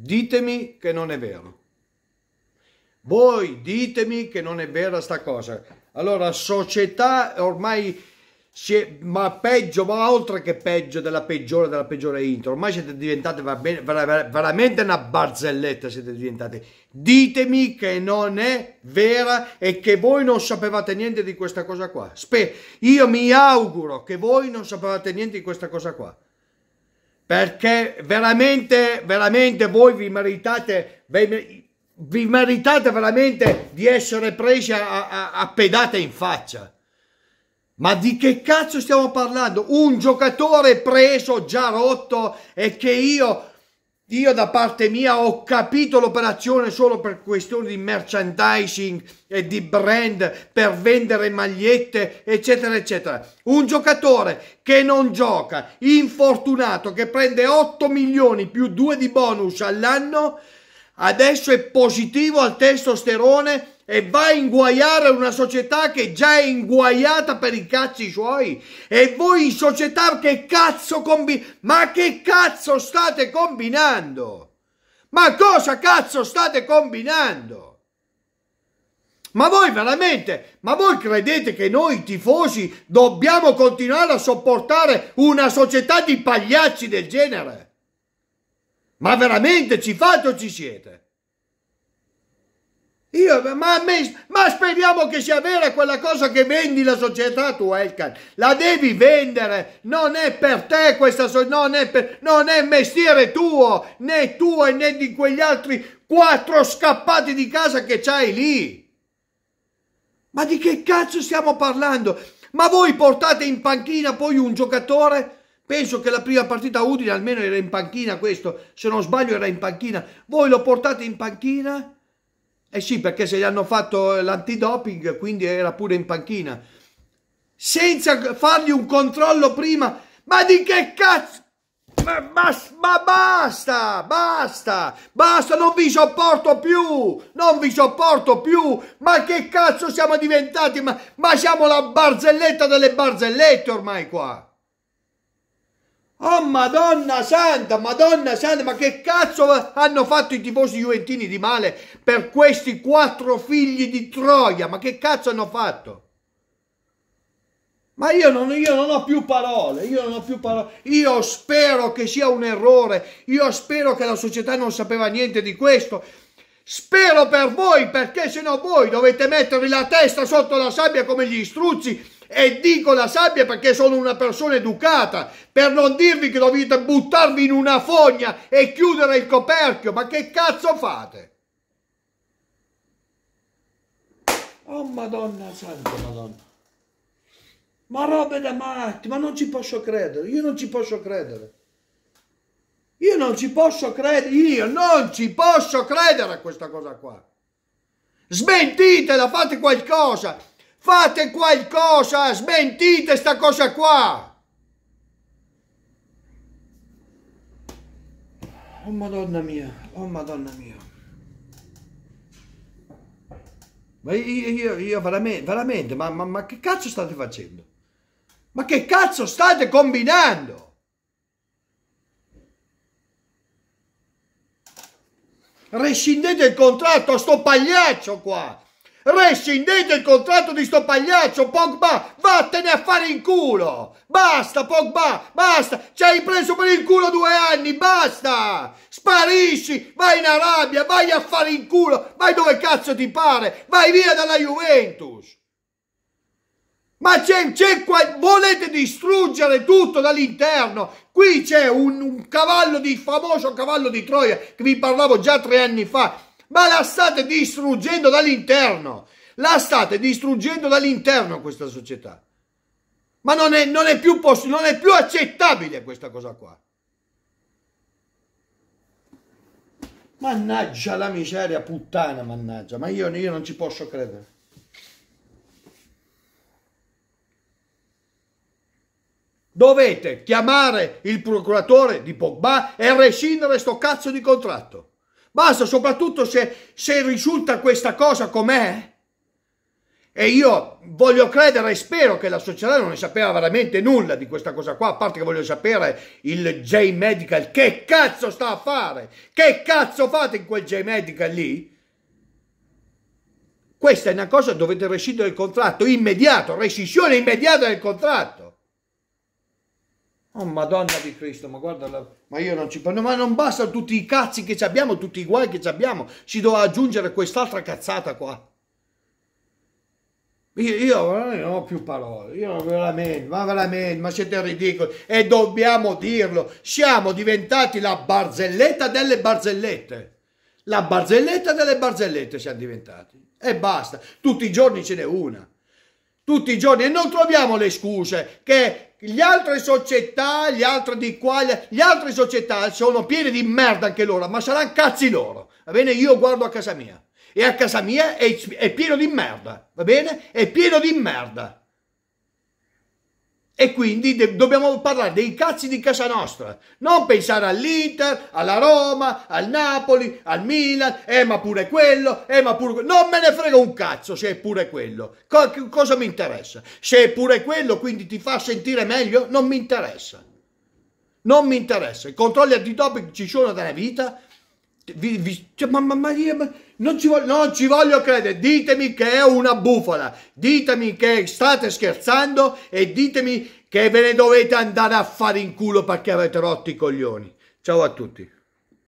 Ditemi che non è vero. Voi ditemi che non è vera sta cosa. Allora, società ormai si è, ma peggio, ma oltre che peggio della peggiore della peggiore intro, ormai siete diventate veramente una barzelletta siete diventate. Ditemi che non è vera e che voi non sapevate niente di questa cosa qua. Spe- io mi auguro che voi non sapevate niente di questa cosa qua perché veramente, veramente voi vi meritate, vi meritate veramente di essere presi a, a, a pedate in faccia. Ma di che cazzo stiamo parlando? Un giocatore preso, già rotto e che io io da parte mia ho capito l'operazione solo per questioni di merchandising e di brand, per vendere magliette, eccetera, eccetera. Un giocatore che non gioca, infortunato, che prende 8 milioni più 2 di bonus all'anno, adesso è positivo al testosterone e va a inguaiare una società che già è inguaiata per i cazzi suoi e voi in società che cazzo combinate? Ma che cazzo state combinando? Ma cosa cazzo state combinando? Ma voi veramente, ma voi credete che noi tifosi dobbiamo continuare a sopportare una società di pagliacci del genere? Ma veramente ci fate o ci siete? Io, ma, me, ma, speriamo che sia vera quella cosa che vendi la società tu, Elkan. La devi vendere. Non è per te questa società. Non, è non è mestiere tuo, né tuo e né di quegli altri quattro scappati di casa che c'hai lì. Ma di che cazzo stiamo parlando? Ma voi portate in panchina poi un giocatore? Penso che la prima partita utile almeno era in panchina questo. Se non sbaglio era in panchina. Voi lo portate in panchina? Eh sì, perché se gli hanno fatto l'antidoping, quindi era pure in panchina. Senza fargli un controllo prima. Ma di che cazzo? Ma, ma, ma basta, basta, basta, non vi sopporto più, non vi sopporto più. Ma che cazzo siamo diventati? Ma, ma siamo la barzelletta delle barzellette ormai qua. Oh Madonna Santa, Madonna Santa, ma che cazzo hanno fatto i tifosi juventini di male per questi quattro figli di Troia? Ma che cazzo hanno fatto? Ma io non, io non ho più parole, io non ho più parole. Io spero che sia un errore, io spero che la società non sapeva niente di questo. Spero per voi, perché se no voi dovete mettervi la testa sotto la sabbia come gli struzzi e dico la sabbia perché sono una persona educata, per non dirvi che dovete buttarvi in una fogna e chiudere il coperchio, ma che cazzo fate? Oh madonna santa madonna, ma robe da matti, ma non ci posso credere, io non ci posso credere. Io non ci posso credere, io non ci posso credere a questa cosa qua. Smentitela, fate qualcosa. Fate qualcosa, smentite sta cosa qua! Oh madonna mia, oh madonna mia. Ma io, io, io veramente, veramente ma, ma, ma che cazzo state facendo? Ma che cazzo state combinando? Rescindete il contratto a sto pagliaccio qua! Rescindete il contratto di sto pagliaccio, Pogba! Vattene a fare in culo! Basta, Pogba! Basta! Ci hai preso per il culo due anni! Basta! Sparisci! Vai in Arabia! Vai a fare in culo! Vai dove cazzo ti pare! Vai via dalla Juventus! Ma c'è, c'è qua, volete distruggere tutto dall'interno? Qui c'è un, un cavallo di famoso cavallo di Troia che vi parlavo già tre anni fa ma la state distruggendo dall'interno. La state distruggendo dall'interno questa società. Ma non è, non è, più, poss- non è più accettabile questa cosa qua. Mannaggia la miseria, puttana, mannaggia, ma io, io non ci posso credere. Dovete chiamare il procuratore di Pogba e rescindere sto cazzo di contratto. Basta, soprattutto se, se risulta questa cosa com'è. E io voglio credere e spero che la società non ne sapeva veramente nulla di questa cosa qua, a parte che voglio sapere il J Medical che cazzo sta a fare? Che cazzo fate in quel J Medical lì? Questa è una cosa dovete rescindere il contratto immediato, rescissione immediata del contratto. Oh madonna di Cristo, ma guarda, la... ma io non ci parlo, ma non bastano tutti i cazzi che abbiamo, tutti i guai che abbiamo, ci devo aggiungere quest'altra cazzata qua. Io, io, non ho più parole, io veramente, ma veramente, ma siete ridicoli e dobbiamo dirlo, siamo diventati la barzelletta delle barzellette, la barzelletta delle barzellette siamo diventati e basta, tutti i giorni ce n'è una tutti i giorni e non troviamo le scuse che gli altri società, gli altri di qua, gli altri società sono piene di merda anche loro, ma saranno cazzi loro, va bene? Io guardo a casa mia e a casa mia è, è pieno di merda, va bene? È pieno di merda. E quindi de- dobbiamo parlare dei cazzi di casa nostra, non pensare all'Inter, alla Roma, al Napoli, al Milan, eh ma pure quello, eh ma pure quello. Non me ne frega un cazzo se è pure quello. Co- cosa mi interessa? Se è pure quello, quindi ti fa sentire meglio, non mi interessa. Non mi interessa. I controlli antitopici ci sono da vita. Vi, vi, cioè, mamma mia, ma, ma, non ci, voglio, non ci, voglio, credere, ditemi che è una bufala, ditemi che state scherzando e ditemi che ve ne dovete andare a fare in culo perché avete rotto i coglioni. Ciao a tutti.